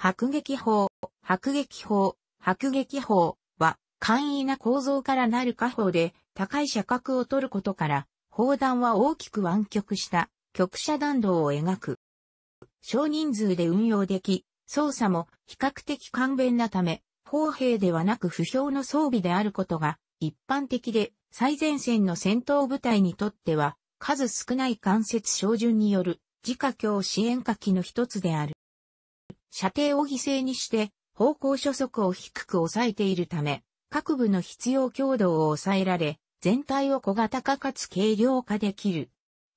迫撃砲、迫撃砲、迫撃砲は簡易な構造からなる火砲で高い射角を取ることから砲弾は大きく湾曲した曲射弾道を描く。少人数で運用でき、操作も比較的簡便なため、砲兵ではなく不評の装備であることが一般的で最前線の戦闘部隊にとっては数少ない間接照準による自家強支援火器の一つである。射程を犠牲にして、方向初速を低く抑えているため、各部の必要強度を抑えられ、全体を小型化かつ軽量化できる。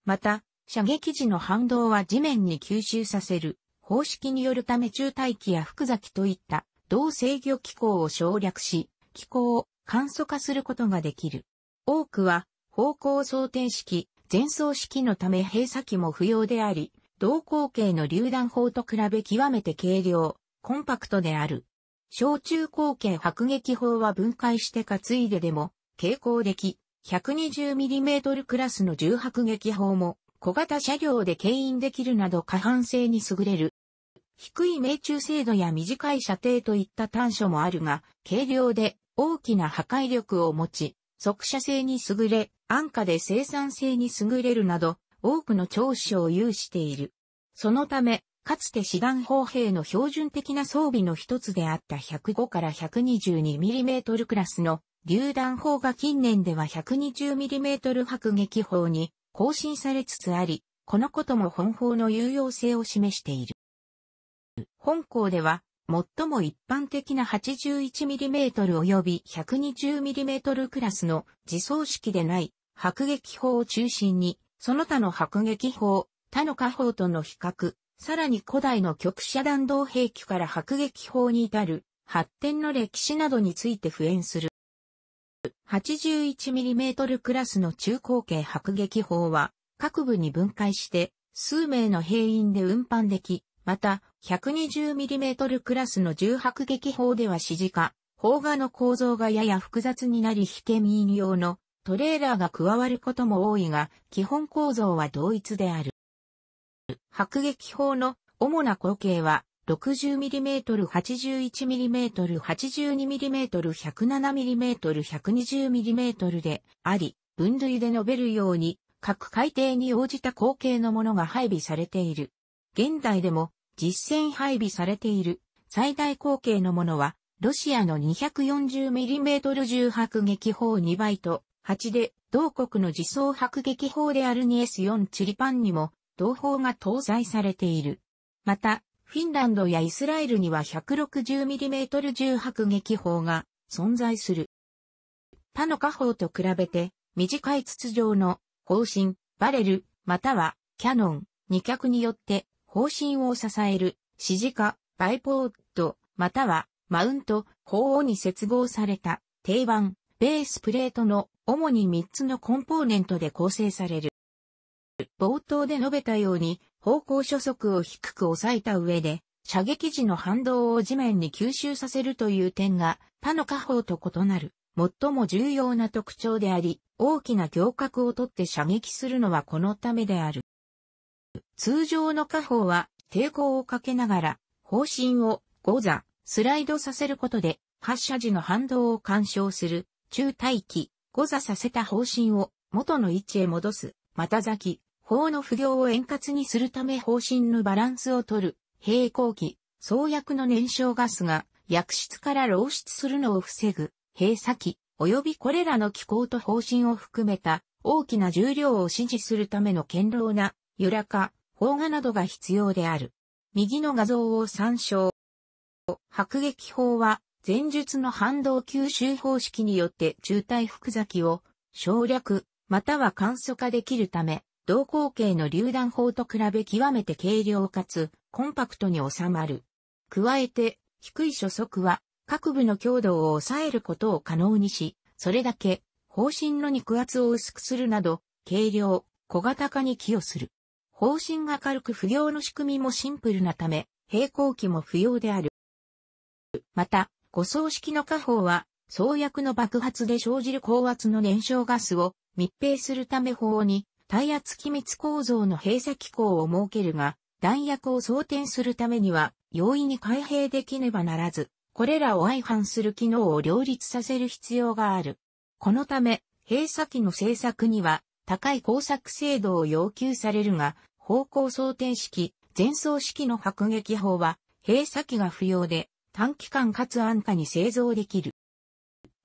また、射撃時の反動は地面に吸収させる方式によるため中大気や福崎といった同制御機構を省略し、機構を簡素化することができる。多くは方向想定式、前走式のため閉鎖機も不要であり、同口径の榴弾砲と比べ極めて軽量、コンパクトである。小中口径迫撃砲は分解して担いででも、傾向でき、120mm クラスの重迫撃砲も、小型車両で牽引できるなど可搬性に優れる。低い命中精度や短い射程といった短所もあるが、軽量で大きな破壊力を持ち、速射性に優れ、安価で生産性に優れるなど、多くの長所を有している。そのため、かつて師団砲兵の標準的な装備の一つであった105から 122mm クラスの榴弾砲が近年では 120mm 迫撃砲に更新されつつあり、このことも本砲の有用性を示している。本校では、最も一般的な 81mm 及び 120mm クラスの自走式でない迫撃砲を中心にその他の迫撃砲、他の火砲との比較、さらに古代の局射弾道兵器から迫撃砲に至る発展の歴史などについて普遍する。81mm クラスの中高径迫撃砲は各部に分解して数名の兵員で運搬でき、また 120mm クラスの重迫撃砲では指示化、砲画の構造がやや複雑になり引け民用のトレーラーが加わることも多いが、基本構造は同一である。迫撃砲の主な口径は、60mm、81mm、82mm、107mm、120mm であり、分類で述べるように、各海底に応じた口径のものが配備されている。現代でも実戦配備されている最大口径のものは、ロシアの 240mm 重迫撃砲2倍と、8で、同国の自走迫撃砲である 2S4 チリパンにも、同砲が搭載されている。また、フィンランドやイスラエルには 160mm 重迫撃砲が存在する。他の火砲と比べて、短い筒状の砲身、バレル、またはキャノン、二脚によって砲身を支える指示化、バイポート、またはマウント、砲に接合された定番、ベースプレートの主に3つのコンポーネントで構成される。冒頭で述べたように、方向初速を低く抑えた上で、射撃時の反動を地面に吸収させるという点が、他の火砲と異なる、最も重要な特徴であり、大きな行角をとって射撃するのはこのためである。通常の火砲は、抵抗をかけながら、方針を、ゴ座、スライドさせることで、発射時の反動を干渉する、中待機、誤座させた方針を元の位置へ戻す、また先、法の不良を円滑にするため方針のバランスを取る、平行期、創薬の燃焼ガスが薬室から漏出するのを防ぐ、閉鎖期、及びこれらの機構と方針を含めた大きな重量を支持するための堅牢な、揺らか、砲画などが必要である。右の画像を参照。迫撃砲は前述の反動吸収方式によって中体複雑を省略、または簡素化できるため、同口径の榴弾砲と比べ極めて軽量かつコンパクトに収まる。加えて、低い初速は各部の強度を抑えることを可能にし、それだけ方針の肉厚を薄くするなど、軽量、小型化に寄与する。方針が軽く不要の仕組みもシンプルなため、平行機も不要である。また、護送式の火砲は、創薬の爆発で生じる高圧の燃焼ガスを密閉するため砲に、耐圧機密構造の閉鎖機構を設けるが、弾薬を装填するためには、容易に開閉できねばならず、これらを相反する機能を両立させる必要がある。このため、閉鎖機の製作には、高い工作精度を要求されるが、方向装填式、前装式の迫撃砲は、閉鎖機が不要で、短期間かつ安価に製造できる。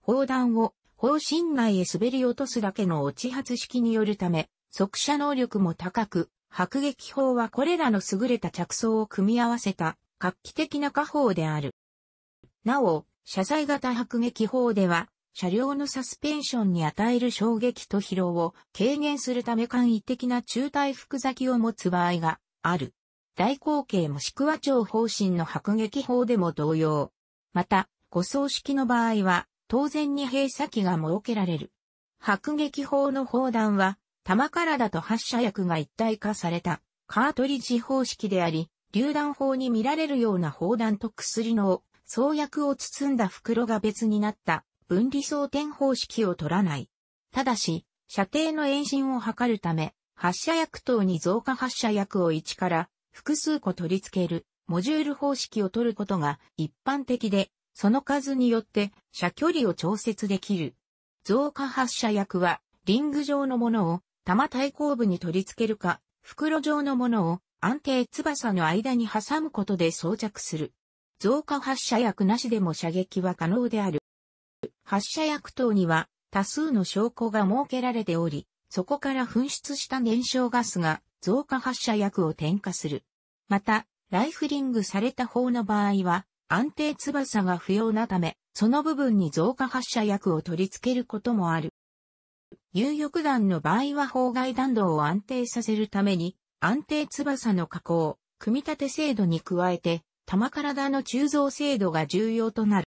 砲弾を砲身内へ滑り落とすだけの落ち発式によるため、速射能力も高く、迫撃砲はこれらの優れた着想を組み合わせた画期的な火砲である。なお、車載型迫撃砲では、車両のサスペンションに与える衝撃と疲労を軽減するため簡易的な中体服咲きを持つ場合がある。大口径もしくは超方針の迫撃砲でも同様。また、護送式の場合は、当然に閉鎖機が設けられる。迫撃砲の砲弾は、弾からだと発射薬が一体化された、カートリッジ方式であり、榴弾砲に見られるような砲弾と薬の創薬を包んだ袋が別になった分離装填方式を取らない。ただし、射程の延伸を図るため、発射薬等に増加発射薬を1から複数個取り付けるモジュール方式を取ることが一般的で、その数によって射距離を調節できる。増加発射薬はリング状のものを弾対抗部に取り付けるか、袋状のものを安定翼の間に挟むことで装着する。増加発射薬なしでも射撃は可能である。発射薬等には多数の証拠が設けられており、そこから噴出した燃焼ガスが増加発射薬を添加する。また、ライフリングされた方の場合は、安定翼が不要なため、その部分に増加発射薬を取り付けることもある。有翼弾の場合は砲外弾道を安定させるために、安定翼の加工、組み立て精度に加えて、弾体の鋳造精度が重要となる。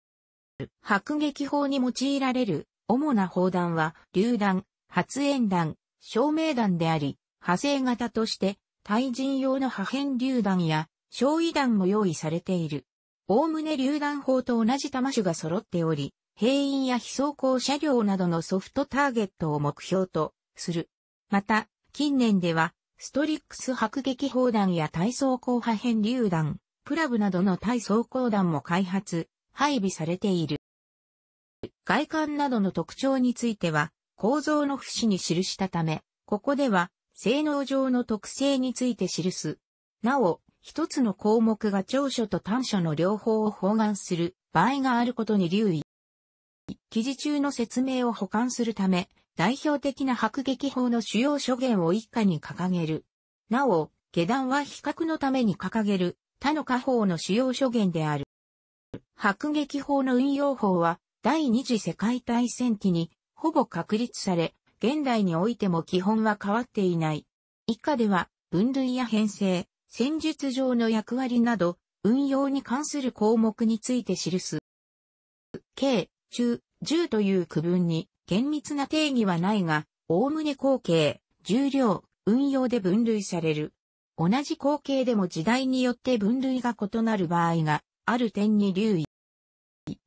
迫撃砲に用いられる主な砲弾は、榴弾、発煙弾、照明弾であり、派生型として、対人用の破片榴弾や、焼夷弾も用意されている。おおむね榴弾砲と同じ弾種が揃っており、兵員や非装甲車両などのソフトターゲットを目標とする。また、近年では、ストリックス迫撃砲弾や体装甲破片榴弾、プラブなどの体装甲弾も開発、配備されている。外観などの特徴については、構造の不死に記したため、ここでは性能上の特性について記す。なお、一つの項目が長所と短所の両方を包含する場合があることに留意。記事中の説明を保管するため、代表的な迫撃法の主要諸言を一家に掲げる。なお、下段は比較のために掲げる他の家法の主要諸言である。迫撃法の運用法は、第二次世界大戦期に、ほぼ確立され、現代においても基本は変わっていない。以下では、分類や編成、戦術上の役割など、運用に関する項目について記す。軽、中、重という区分に厳密な定義はないが、おおむね後継、重量、運用で分類される。同じ後継でも時代によって分類が異なる場合がある点に留意。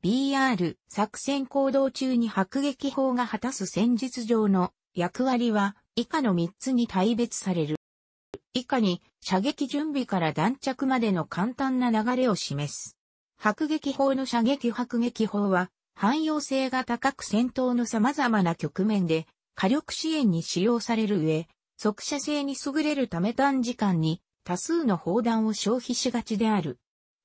BR 作戦行動中に迫撃砲が果たす戦術上の役割は以下の3つに大別される。以下に射撃準備から弾着までの簡単な流れを示す。迫撃砲の射撃迫撃砲は汎用性が高く戦闘の様々な局面で火力支援に使用される上、速射性に優れるため短時間に多数の砲弾を消費しがちである。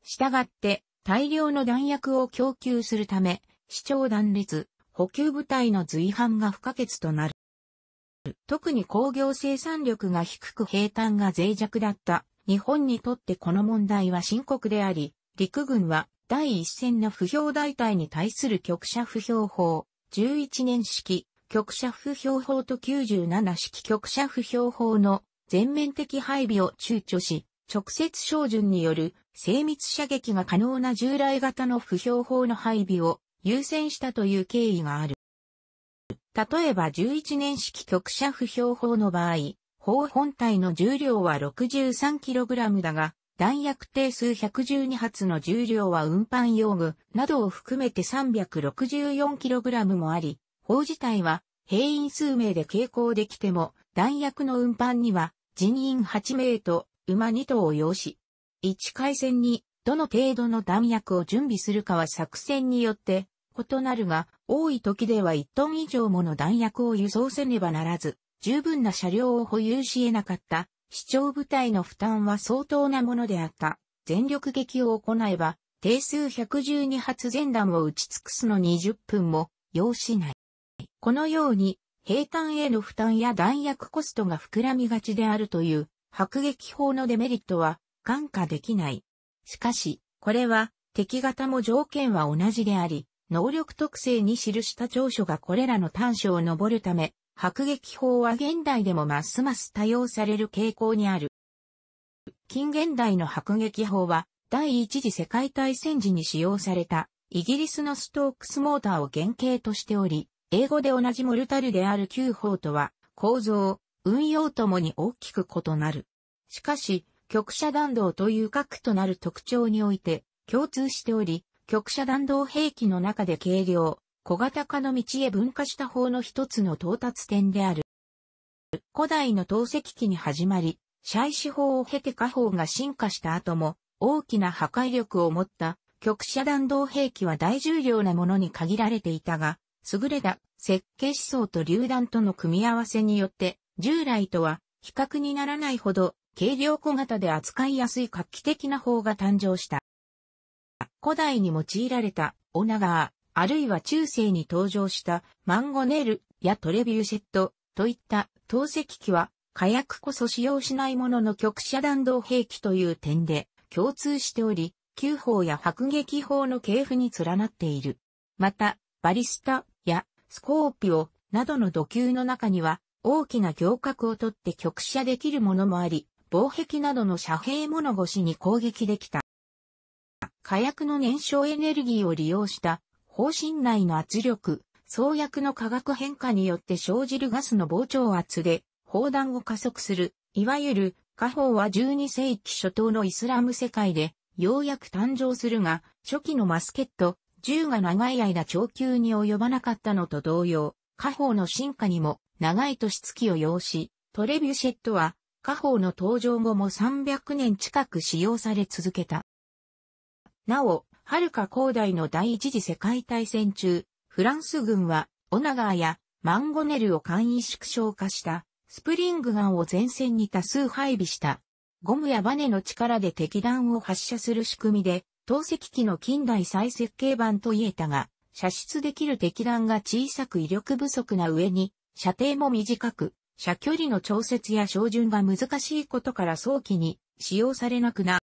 したがって、大量の弾薬を供給するため、市長断裂、補給部隊の随伴が不可欠となる。特に工業生産力が低く平坦が脆弱だった日本にとってこの問題は深刻であり、陸軍は第一線の不評大隊に対する局者不評法、11年式、局者不評法と97式局者不評法の全面的配備を躊躇し、直接照準による精密射撃が可能な従来型の不評砲の配備を優先したという経緯がある。例えば11年式局射不評砲の場合、砲本体の重量は 63kg だが、弾薬定数112発の重量は運搬用具などを含めて 364kg もあり、砲自体は兵員数名で携行できても、弾薬の運搬には人員8名と馬2頭を要し、1回戦にどの程度の弾薬を準備するかは作戦によって異なるが、多い時では1トン以上もの弾薬を輸送せねばならず、十分な車両を保有し得なかった市長部隊の負担は相当なものであった。全力撃を行えば、定数112発全弾を打ち尽くすの20分も要しない。このように、兵艦への負担や弾薬コストが膨らみがちであるという、迫撃砲のデメリットは、眼下できない。しかし、これは敵型も条件は同じであり、能力特性に記した長所がこれらの短所を登るため、迫撃法は現代でもますます多用される傾向にある。近現代の迫撃法は、第一次世界大戦時に使用された、イギリスのストークスモーターを原型としており、英語で同じモルタルである旧法とは、構造、運用ともに大きく異なる。しかし、極射弾道という核となる特徴において共通しており、極射弾道兵器の中で軽量、小型化の道へ分化した方の一つの到達点である。古代の投石機に始まり、シ子法を経て火砲が進化した後も、大きな破壊力を持った極射弾道兵器は大重量なものに限られていたが、優れた設計思想と榴弾との組み合わせによって、従来とは比較にならないほど軽量小型で扱いやすい画期的な砲が誕生した。古代に用いられたオナガー、あるいは中世に登場したマンゴネルやトレビューシェットといった投石器は火薬こそ使用しないものの極射弾道兵器という点で共通しており、旧砲や迫撃砲の系譜に連なっている。また、バリスタやスコーピオなどの土球の中には大きな行角を取って極射できるものもあり、防壁などの遮蔽物越しに攻撃できた。火薬の燃焼エネルギーを利用した方針内の圧力、創薬の化学変化によって生じるガスの膨張圧で砲弾を加速する、いわゆる火砲は12世紀初頭のイスラム世界でようやく誕生するが、初期のマスケット、銃が長い間長級に及ばなかったのと同様、火砲の進化にも長い年月を要し、トレビュシェットは家宝の登場後も300年近く使用され続けた。なお、遥か広大の第一次世界大戦中、フランス軍は、オナガーやマンゴネルを簡易縮小化したスプリングガンを前線に多数配備した。ゴムやバネの力で敵弾を発射する仕組みで、投石機の近代再設計版と言えたが、射出できる敵弾が小さく威力不足な上に、射程も短く、射距離の調節や照準が難しいことから早期に使用されなくな。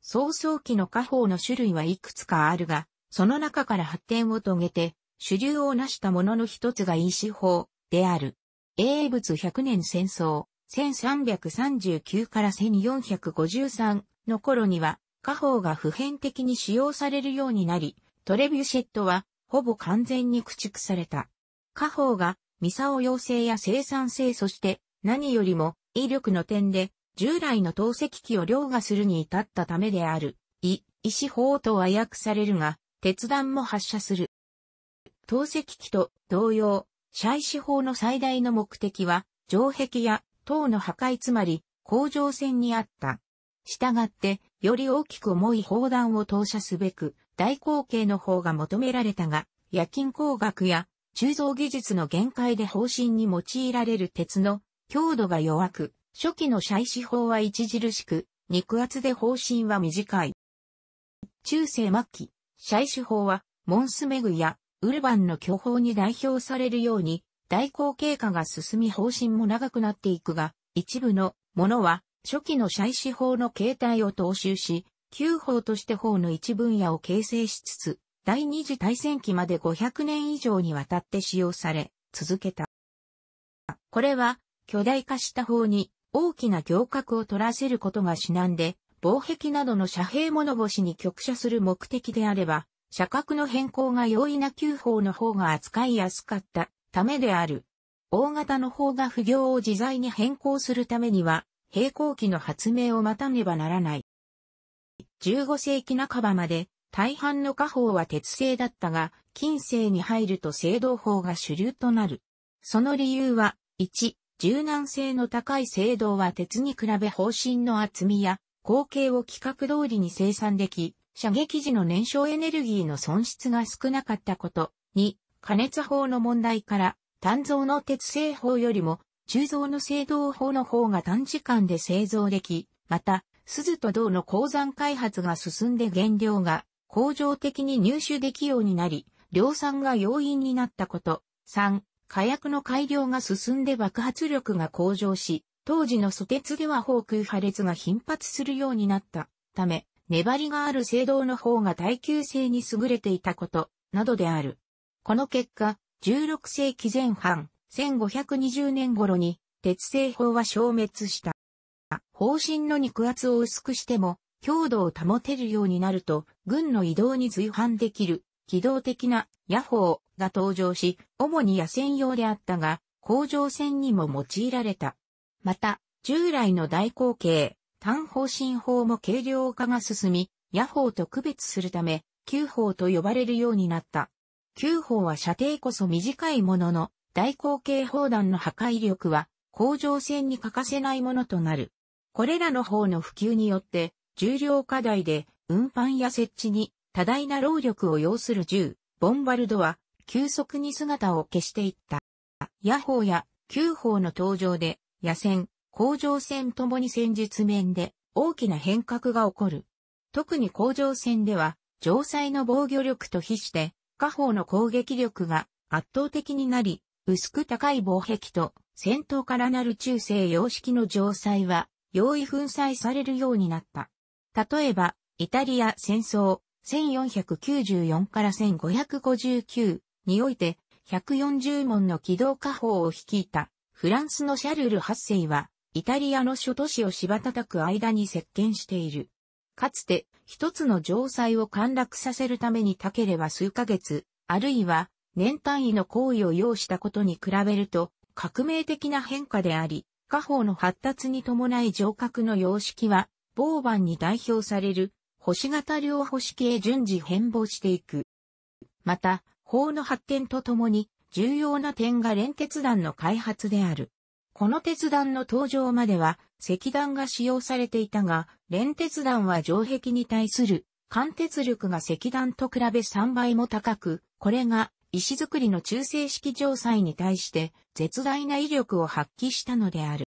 早早期の火砲の種類はいくつかあるが、その中から発展を遂げて、主流を成したものの一つが医師法である。英仏100年戦争、1339から1453の頃には、火砲が普遍的に使用されるようになり、トレビュシェットは、ほぼ完全に駆逐された。火砲がミサオ要請や生産性そして何よりも威力の点で従来の投石機を凌駕するに至ったためである。医師法とは訳されるが、鉄弾も発射する。投石機と同様、シャイシ法の最大の目的は、城壁や塔の破壊つまり、甲状腺にあった。したがって、より大きく重い砲弾を投射すべく、大口径の方が求められたが、夜勤工学や鋳造技術の限界で方針に用いられる鉄の強度が弱く、初期の採取法は著しく、肉厚で方針は短い。中世末期、採取法は、モンスメグやウルバンの巨法に代表されるように、代行経過が進み方針も長くなっていくが、一部のものは初期の採取法の形態を踏襲し、旧法として法の一分野を形成しつつ、第二次大戦期まで500年以上にわたって使用され、続けた。これは、巨大化した方に大きな行革を取らせることが至難で、防壁などの遮蔽物干しに局所する目的であれば、社格の変更が容易な旧法の方が扱いやすかったためである。大型の方が不行を自在に変更するためには、平行期の発明を待たねばならない。15世紀半ばまで大半の家宝は鉄製だったが、近世に入ると青銅法が主流となる。その理由は、1、柔軟性の高い青銅は鉄に比べ方針の厚みや、光景を規格通りに生産でき、射撃時の燃焼エネルギーの損失が少なかったこと。2、加熱法の問題から、単造の鉄製法よりも、鋳造の青銅法の方が短時間で製造でき、また、鈴と銅の鉱山開発が進んで原料が工場的に入手できようになり、量産が要因になったこと。3、火薬の改良が進んで爆発力が向上し、当時の素鉄では砲空破裂が頻発するようになったため、粘りがある制動の方が耐久性に優れていたこと、などである。この結果、16世紀前半、1520年頃に、鉄製法は消滅した。方針の肉厚を薄くしても、強度を保てるようになると、軍の移動に随伴できる、機動的な、野砲が登場し、主に野戦用であったが、工場戦にも用いられた。また、従来の大口径、単方針砲も軽量化が進み、野砲と区別するため、旧砲と呼ばれるようになった。旧砲は射程こそ短いものの、大口径砲弾の破壊力は、工場戦に欠かせないものとなる。これらの砲の普及によって、重量課題で運搬や設置に多大な労力を要する銃、ボンバルドは急速に姿を消していった。野砲や旧砲の登場で野戦、工場戦ともに戦術面で大きな変革が起こる。特に工場戦では城塞の防御力と比して下方の攻撃力が圧倒的になり、薄く高い防壁と戦闘からなる中世様式の城塞は容易粉砕されるようになった。例えば、イタリア戦争1494から1559において、140門の軌道火砲を率いたフランスのシャルル8世は、イタリアの諸都市を芝叩く間に接見している。かつて、一つの城塞を陥落させるためにたければ数ヶ月、あるいは年単位の行為を要したことに比べると、革命的な変化であり、家宝の発達に伴い城郭の様式は傍板に代表される星型量星系へ順次変貌していく。また、法の発展とともに重要な点が連鉄弾の開発である。この鉄弾の登場までは石団が使用されていたが、連鉄弾は城壁に対する貫鉄力が石団と比べ3倍も高く、これが石造りの中性式城塞に対して絶大な威力を発揮したのである。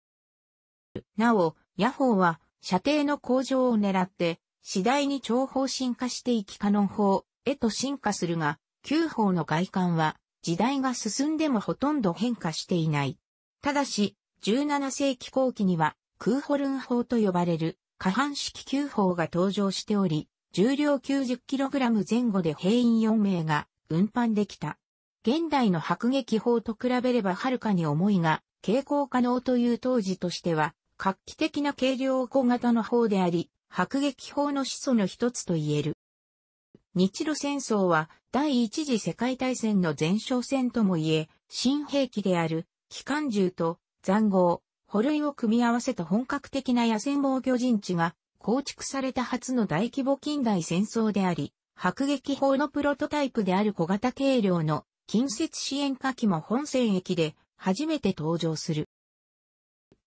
なお、野法は射程の向上を狙って、次第に長方進化していきカノン砲へと進化するが、旧砲の外観は、時代が進んでもほとんど変化していない。ただし、17世紀後期には、クーホルン砲と呼ばれる、下半式旧砲が登場しており、重量 90kg 前後で兵員4名が運搬できた。現代の迫撃砲と比べればはるかに重いが、傾向可能という当時としては画期的な軽量小型の砲であり、迫撃砲の始祖の一つと言える。日露戦争は第一次世界大戦の前哨戦とも言え、新兵器である機関銃と残壕、捕類を組み合わせた本格的な野戦防御陣地が構築された初の大規模近代戦争であり、迫撃砲のプロトタイプである小型軽量の近接支援火器も本戦役で初めて登場する。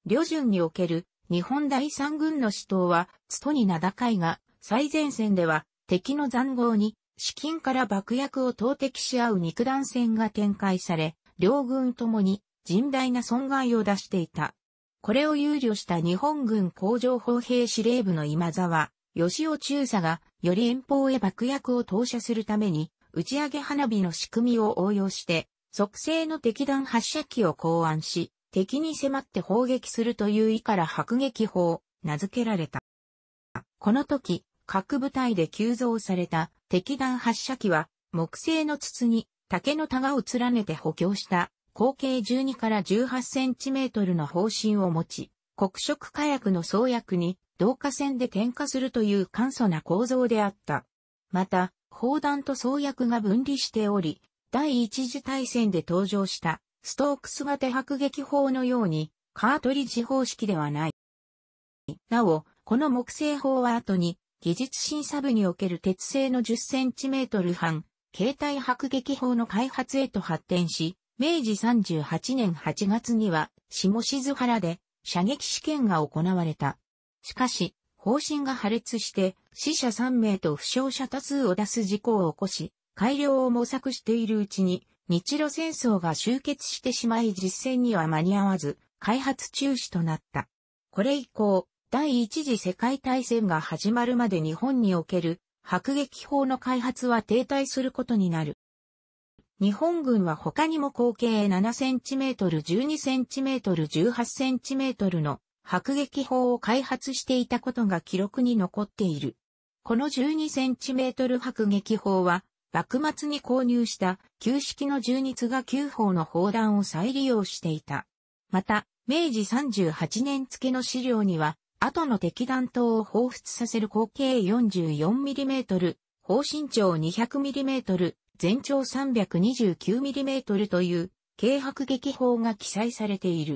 旅順における日本第三軍の死闘は、都に名高いが、最前線では敵の残壕に、資金から爆薬を投擲し合う肉弾戦が展開され、両軍ともに甚大な損害を出していた。これを憂慮した日本軍工場砲兵司令部の今沢、吉尾中佐が、より遠方へ爆薬を投射するために、打ち上げ花火の仕組みを応用して、即製の敵弾発射機を考案し、敵に迫って砲撃するという意から迫撃砲、名付けられた。この時、各部隊で急増された敵弾発射機は、木製の筒に竹のタガを連ねて補強した、口径12から18センチメートルの方針を持ち、黒色火薬の創薬に導火線で点火するという簡素な構造であった。また、砲弾と創薬が分離しており、第一次大戦で登場したストークス型迫撃砲のように、カートリッジ方式ではない。なお、この木製砲は後に、技術審査部における鉄製の 10cm 半、携帯迫撃砲の開発へと発展し、明治38年8月には、下静原で射撃試験が行われた。しかし、方針が破裂して、死者3名と負傷者多数を出す事故を起こし、改良を模索しているうちに、日露戦争が終結してしまい実戦には間に合わず、開発中止となった。これ以降、第一次世界大戦が始まるまで日本における迫撃砲の開発は停滞することになる。日本軍は他にも合計 7cm、12cm、18cm の迫撃砲を開発していたことが記録に残っている。この 12cm 迫撃砲は幕末に購入した旧式の充日が旧砲の砲弾を再利用していた。また、明治38年付の資料には、後の敵弾頭を放出させる口径 44mm、砲身長 200mm、全長 329mm という軽迫撃砲が記載されている。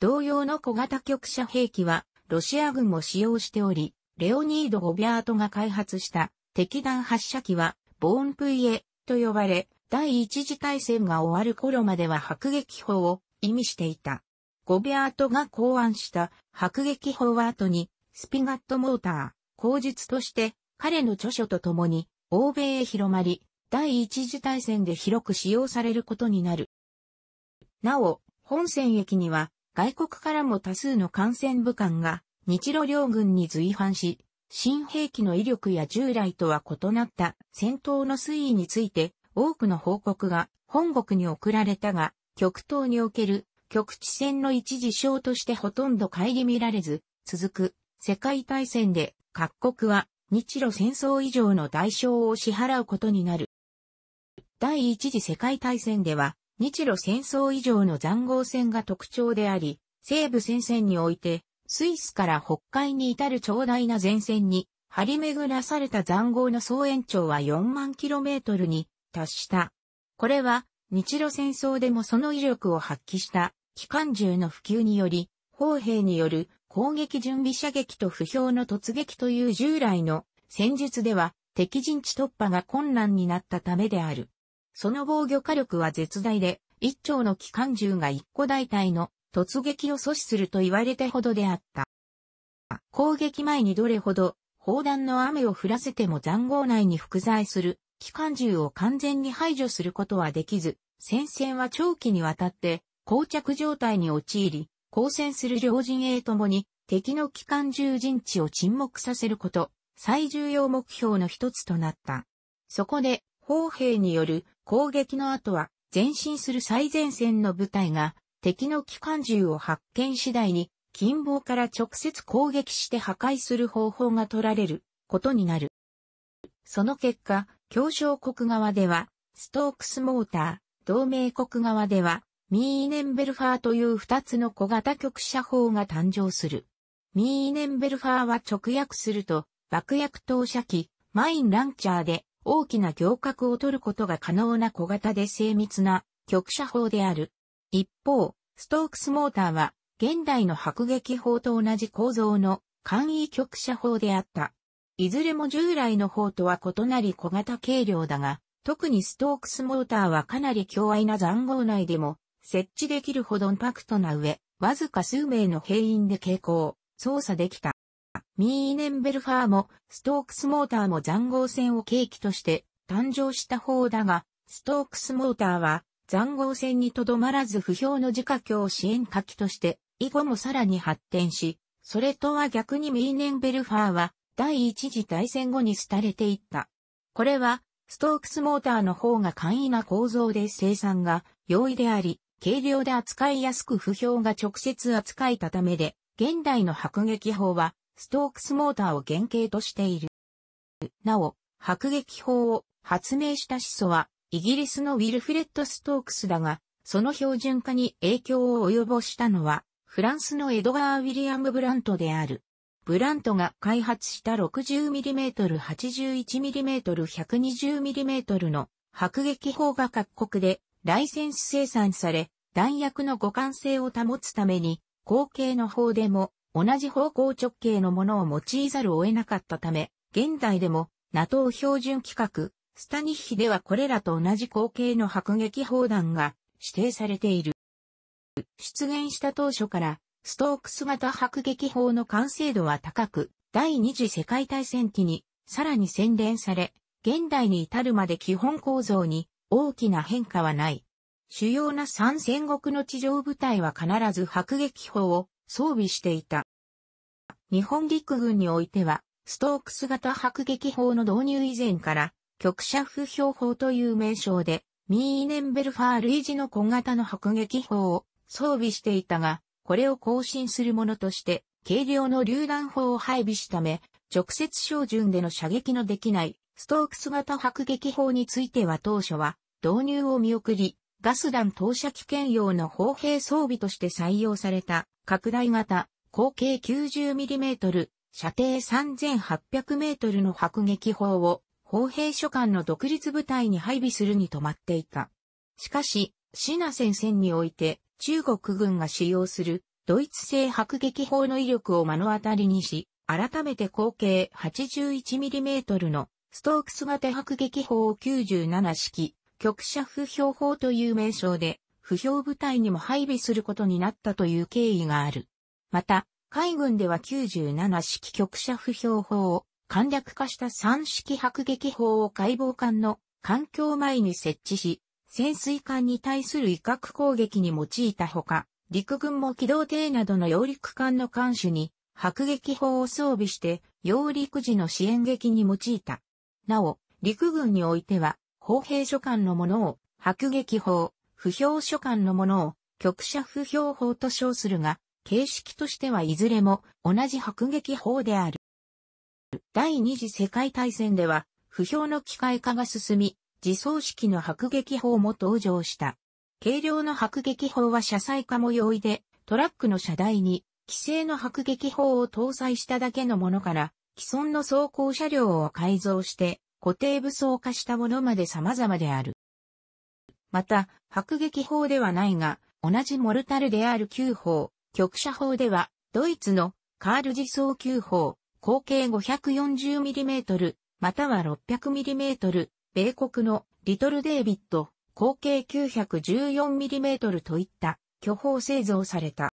同様の小型局射兵器はロシア軍も使用しており、レオニード・ゴビャートが開発した敵弾発射機はボーンプイエと呼ばれ、第一次大戦が終わる頃までは迫撃砲を意味していた。ゴベアートが考案した迫撃砲は後にスピガットモーター、口述として彼の著書とともに欧米へ広まり、第一次大戦で広く使用されることになる。なお、本戦役には外国からも多数の艦船部官が日露両軍に随伴し、新兵器の威力や従来とは異なった戦闘の推移について多くの報告が本国に送られたが、極東における極地戦の一時章としてほとんど顧みられず、続く世界大戦で各国は日露戦争以上の代償を支払うことになる。第一次世界大戦では日露戦争以上の残壕戦が特徴であり、西部戦線においてスイスから北海に至る長大な前線に、張り巡らされた残壕の総延長は4万キロメートルに達した。これは、日露戦争でもその威力を発揮した機関銃の普及により、砲兵による攻撃準備射撃と不評の突撃という従来の戦術では敵陣地突破が困難になったためである。その防御火力は絶大で、一丁の機関銃が一個大隊の突撃を阻止すると言われたほどであった。攻撃前にどれほど砲弾の雨を降らせても残壕内に複在する機関銃を完全に排除することはできず、戦線は長期にわたって膠着状態に陥り、交戦する両陣営ともに敵の機関銃陣地を沈黙させること、最重要目標の一つとなった。そこで、砲兵による攻撃の後は前進する最前線の部隊が敵の機関銃を発見次第に、近傍から直接攻撃して破壊する方法が取られることになる。その結果、協商国側では、ストークスモーター、同盟国側では、ミーネンベルファーという二つの小型局射砲が誕生する。ミーネンベルファーは直訳すると、爆薬投射機、マインランチャーで大きな行革を取ることが可能な小型で精密な局射砲である。一方、ストークスモーターは、現代の迫撃砲と同じ構造の簡易局射砲であった。いずれも従来の砲とは異なり小型軽量だが、特にストークスモーターはかなり強愛な残壕内でも設置できるほどパクトな上、わずか数名の兵員で傾向、操作できた。ミーネンベルファーも、ストークスモーターも残壕戦を契機として誕生した方だが、ストークスモーターは残号戦にとどまらず不評の自家教支援書きとして、以後もさらに発展し、それとは逆にミーネンベルファーは第一次大戦後に廃れていった。これは、ストークスモーターの方が簡易な構造で生産が容易であり、軽量で扱いやすく不評が直接扱いたためで、現代の迫撃法は、ストークスモーターを原型としている。なお、迫撃法を発明した始祖は、イギリスのウィルフレッド・ストークスだが、その標準化に影響を及ぼしたのは、フランスのエドガー・ウィリアム・ブラントである。ブラントが開発した 60mm、81mm、120mm の迫撃砲が各国でライセンス生産され、弾薬の互換性を保つために、後継の砲でも同じ方向直径のものを用いざるを得なかったため、現代でもナト t 標準規格スタニッヒではこれらと同じ光景の迫撃砲弾が指定されている。出現した当初から、ストークス型迫撃砲の完成度は高く、第二次世界大戦期にさらに洗練され、現代に至るまで基本構造に大きな変化はない。主要な三戦国の地上部隊は必ず迫撃砲を装備していた。日本陸軍においては、ストークス型迫撃砲の導入以前から、極射不評砲という名称で、ミーネンベルファー類似の小型の迫撃砲を装備していたが、これを更新するものとして、軽量の榴弾砲を配備したため、直接照準での射撃のできないストークス型迫撃砲については当初は導入を見送り、ガス弾投射機兼用の砲兵装備として採用された拡大型、口径 90mm、射程 3800m の迫撃砲を砲兵所管の独立部隊に配備するに止まっていた。しかし、シナ戦線において中国軍が使用するドイツ製迫撃砲の威力を目の当たりにし、改めて口径 81mm のストークス型迫撃砲を97式、局射不評砲という名称で、不評部隊にも配備することになったという経緯がある。また、海軍では97式局射不評砲を簡略化した三式迫撃砲を解剖艦の環境前に設置し、潜水艦に対する威嚇攻撃に用いたほか、陸軍も機動艇などの揚陸艦の艦首に迫撃砲を装備して、揚陸時の支援撃に用いた。なお、陸軍においては、砲兵所管のものを迫撃砲、不評所管のものを局者不評砲と称するが、形式としてはいずれも同じ迫撃砲である。第二次世界大戦では、不評の機械化が進み、自走式の迫撃砲も登場した。軽量の迫撃砲は車載化も容易で、トラックの車台に、規制の迫撃砲を搭載しただけのものから、既存の走行車両を改造して、固定武装化したものまで様々である。また、迫撃砲ではないが、同じモルタルである9砲、局射砲では、ドイツのカール自走9砲、口径 540mm、または 600mm、米国のリトルデイビット、口径 914mm といった巨砲製造された。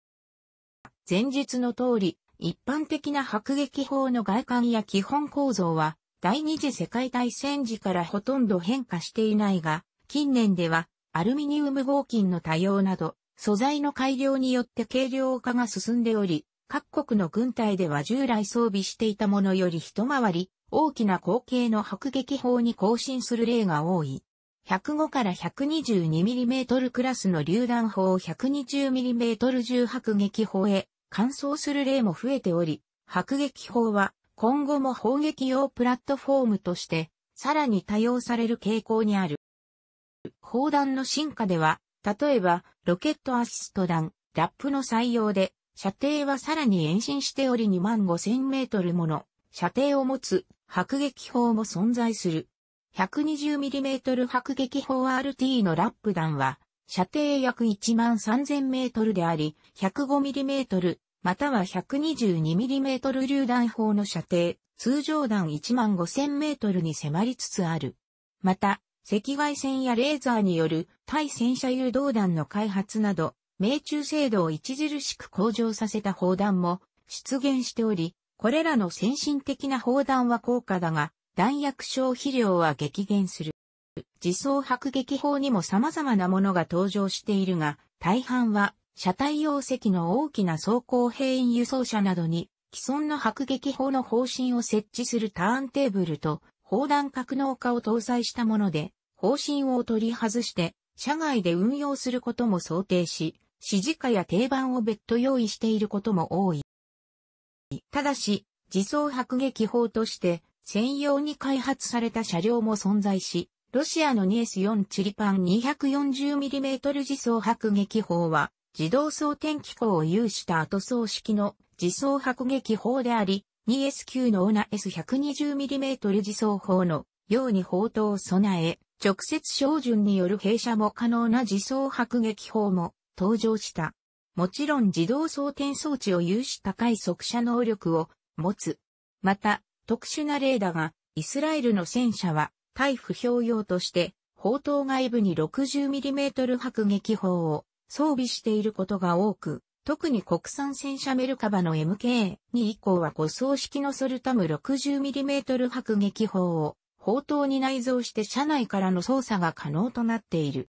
前述の通り、一般的な迫撃砲の外観や基本構造は、第二次世界大戦時からほとんど変化していないが、近年ではアルミニウム合金の多様など、素材の改良によって軽量化が進んでおり、各国の軍隊では従来装備していたものより一回り、大きな口径の迫撃砲に更新する例が多い。105から 122mm クラスの榴弾砲 120mm 重迫撃砲へ換装する例も増えており、迫撃砲は今後も砲撃用プラットフォームとしてさらに多用される傾向にある。砲弾の進化では、例えばロケットアシスト弾、ラップの採用で射程はさらに延伸しており2万5千メートルもの射程を持つ迫撃砲も存在する。120mm 迫撃砲 RT のラップ弾は、射程約1万3000メートルであり、105mm、または1 2 2トル榴弾砲の射程、通常弾1万5千メートルに迫りつつある。また、赤外線やレーザーによる対戦車誘導弾の開発など、命中精度を著しく向上させた砲弾も出現しており、これらの先進的な砲弾は高価だが、弾薬消費量は激減する。自走迫撃砲にも様々なものが登場しているが、大半は車体容積の大きな装甲兵員輸送車などに既存の迫撃砲の方針を設置するターンテーブルと砲弾格納化を搭載したもので、方針を取り外して、車外で運用することも想定し、指示下や定番を別途用意していることも多い。ただし、自走迫撃砲として専用に開発された車両も存在し、ロシアのニエス4チリパン 240mm 自走迫撃砲は自動装填機構を有した後装式の自走迫撃砲であり、2S9 のオナ S120mm 自走砲のように砲塔を備え、直接照準による閉射も可能な自走迫撃砲も登場した。もちろん自動装填装置を有し高い速射能力を持つ。また、特殊な例だが、イスラエルの戦車は、対不評用として、砲塔外部に 60mm 迫撃砲を装備していることが多く、特に国産戦車メルカバの MK2 以降は5層式のソルタム 60mm 迫撃砲を砲塔に内蔵して車内からの操作が可能となっている。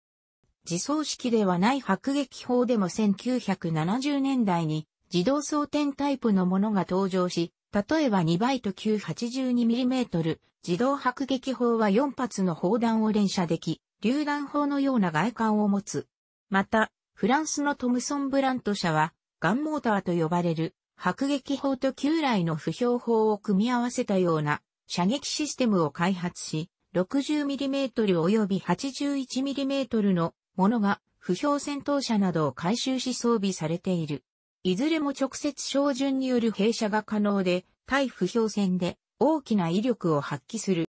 自走式ではない迫撃砲でも1970年代に自動装填タイプのものが登場し、例えば2倍と 982mm 自動迫撃砲は4発の砲弾を連射でき、榴弾砲のような外観を持つ。また、フランスのトムソン・ブラント社は、ガンモーターと呼ばれる、迫撃砲と旧来の不評砲を組み合わせたような射撃システムを開発し、60mm 及び 81mm のものが不評戦闘車などを回収し装備されている。いずれも直接照準による閉社が可能で、対不評戦で大きな威力を発揮する。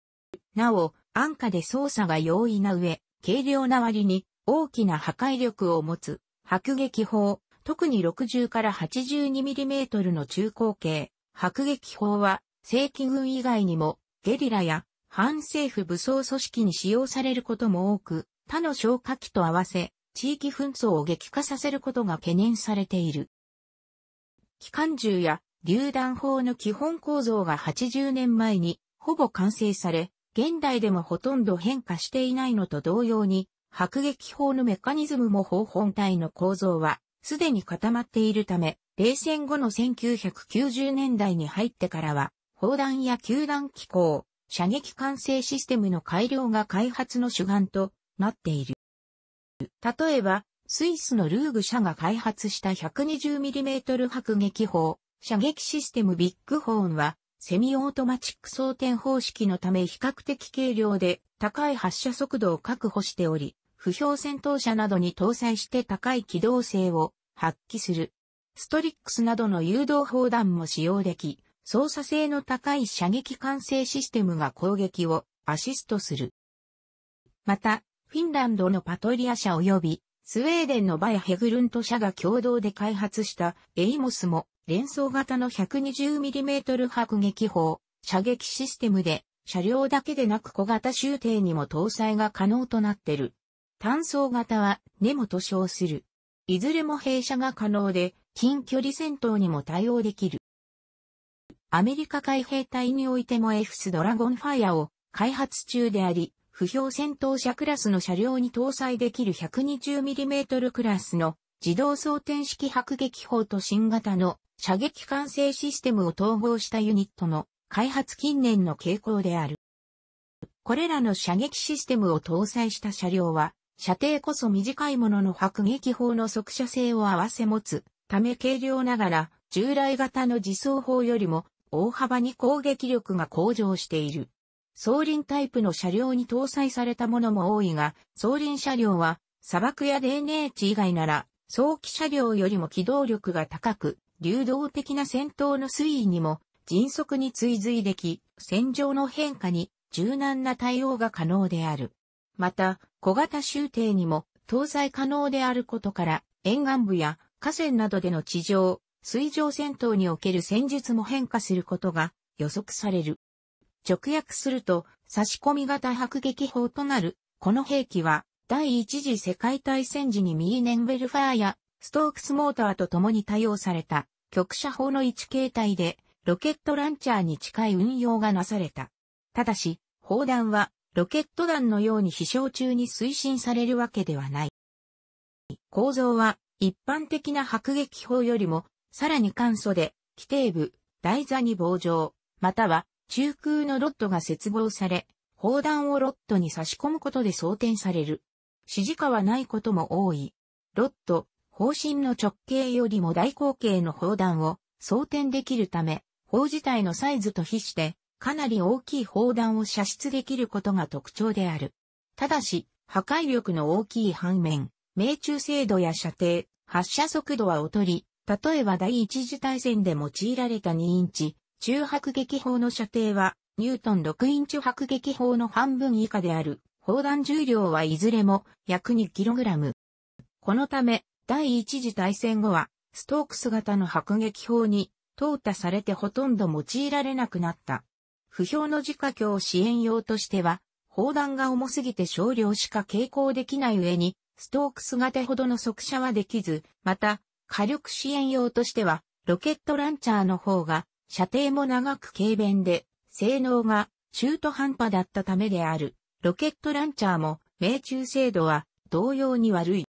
なお、安価で操作が容易な上、軽量な割に大きな破壊力を持つ、迫撃砲、特に60から 82mm の中高径、迫撃砲は、正規軍以外にも、ゲリラや反政府武装組織に使用されることも多く、他の消火器と合わせ、地域紛争を激化させることが懸念されている。機関銃や榴弾砲の基本構造が80年前にほぼ完成され、現代でもほとんど変化していないのと同様に、迫撃砲のメカニズムも砲本体の構造はすでに固まっているため、冷戦後の1990年代に入ってからは、砲弾や球弾機構、射撃管制システムの改良が開発の主眼となっている。例えば、スイスのルーグ社が開発した 120mm 迫撃砲、射撃システムビッグホーンは、セミオートマチック装填方式のため比較的軽量で高い発射速度を確保しており、不評戦闘車などに搭載して高い機動性を発揮する。ストリックスなどの誘導砲弾も使用でき、操作性の高い射撃管制システムが攻撃をアシストする。また、フィンランドのパトリア社及び、スウェーデンのバヤヘグルント社が共同で開発したエイモスも連装型の 120mm 迫撃砲、射撃システムで、車両だけでなく小型終艇にも搭載が可能となってる。単装型は根も塗称する。いずれも弊社が可能で、近距離戦闘にも対応できる。アメリカ海兵隊においても F スドラゴンファイアを開発中であり、不評戦闘車クラスの車両に搭載できる 120mm クラスの自動装填式迫撃砲と新型の射撃管制システムを統合したユニットの開発近年の傾向である。これらの射撃システムを搭載した車両は、射程こそ短いものの迫撃砲の速射性を合わせ持つため軽量ながら従来型の自走砲よりも大幅に攻撃力が向上している。送輪タイプの車両に搭載されたものも多いが、送輪車両は砂漠や泥泥地以外なら、早期車両よりも機動力が高く、流動的な戦闘の推移にも迅速に追随でき、戦場の変化に柔軟な対応が可能である。また、小型集艇にも搭載可能であることから、沿岸部や河川などでの地上、水上戦闘における戦術も変化することが予測される。直訳すると、差し込み型迫撃砲となる。この兵器は、第一次世界大戦時にミーネンウェルファーやストークスモーターと共に対応された局射砲の置形態でロケットランチャーに近い運用がなされた。ただし、砲弾はロケット弾のように飛翔中に推進されるわけではない。構造は一般的な迫撃砲よりもさらに簡素で、規定部、台座に棒状、または中空のロッドが切望され、砲弾をロッドに差し込むことで装填される。指示下はないことも多い。ロッド、砲身の直径よりも大口径の砲弾を装填できるため、砲自体のサイズと比して、かなり大きい砲弾を射出できることが特徴である。ただし、破壊力の大きい反面、命中精度や射程、発射速度は劣り、例えば第一次大戦で用いられた2インチ、中迫撃砲の射程は、ニュートン6インチ迫撃砲の半分以下である、砲弾重量はいずれも約 2kg。このため、第一次大戦後は、ストークス型の迫撃砲に、淘汰されてほとんど用いられなくなった。不評の自家境支援用としては、砲弾が重すぎて少量しか携行できない上に、ストークス型ほどの速射はできず、また、火力支援用としては、ロケットランチャーの方が射程も長く軽便で、性能が中途半端だったためである。ロケットランチャーも命中精度は同様に悪い。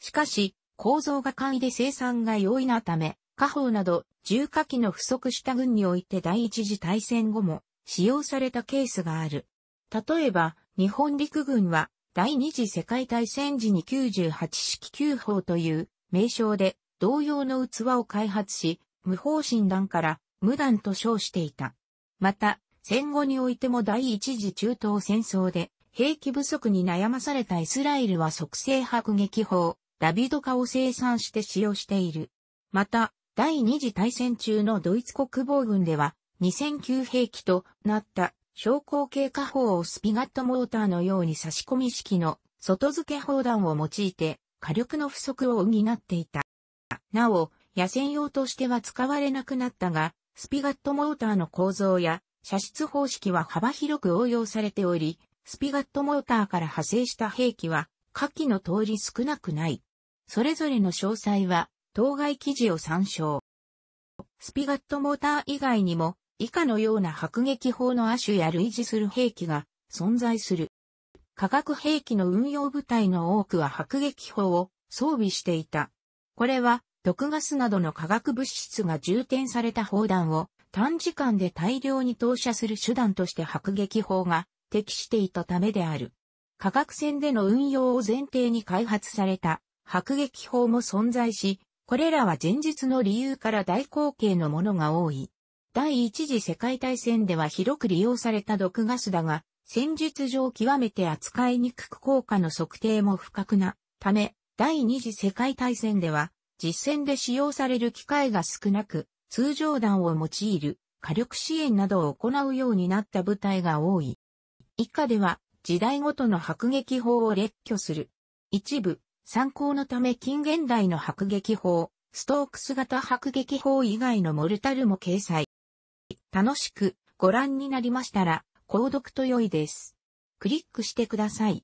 しかし、構造が簡易で生産が容易なため、火砲など重火器の不足した軍において第一次大戦後も使用されたケースがある。例えば、日本陸軍は第二次世界大戦時に98式9砲という名称で同様の器を開発し、無法診断から無断と称していた。また、戦後においても第一次中東戦争で兵器不足に悩まされたイスラエルは即成迫撃砲、ダビド化を生産して使用している。また、第二次大戦中のドイツ国防軍では、2009兵器となった昇降経過砲をスピガットモーターのように差し込み式の外付け砲弾を用いて火力の不足を補っていた。なお、野戦用としては使われなくなったが、スピガットモーターの構造や射出方式は幅広く応用されており、スピガットモーターから派生した兵器は下記の通り少なくない。それぞれの詳細は当該記事を参照。スピガットモーター以外にも以下のような迫撃砲の亜種や類似する兵器が存在する。化学兵器の運用部隊の多くは迫撃砲を装備していた。これは毒ガスなどの化学物質が充填された砲弾を短時間で大量に投射する手段として迫撃砲が適していたためである。化学戦での運用を前提に開発された迫撃砲も存在し、これらは前日の理由から大口径のものが多い。第一次世界大戦では広く利用された毒ガスだが、戦術上極めて扱いにくく効果の測定も不確なため、第二次世界大戦では実戦で使用される機会が少なく、通常弾を用いる火力支援などを行うようになった部隊が多い。以下では、時代ごとの迫撃砲を列挙する。一部、参考のため近現代の迫撃砲、ストークス型迫撃砲以外のモルタルも掲載。楽しくご覧になりましたら、購読と良いです。クリックしてください。